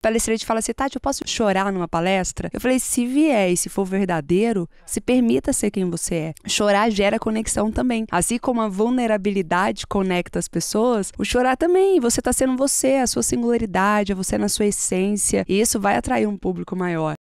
palestrante fala assim, Tati, eu posso chorar numa palestra? Eu falei, se vier e se for verdadeiro, se permita ser quem você é. Chorar gera conexão também. Assim como a vulnerabilidade conecta as pessoas, o chorar também. Você está sendo você, a sua singularidade, você na sua essência. E isso vai atrair um público maior.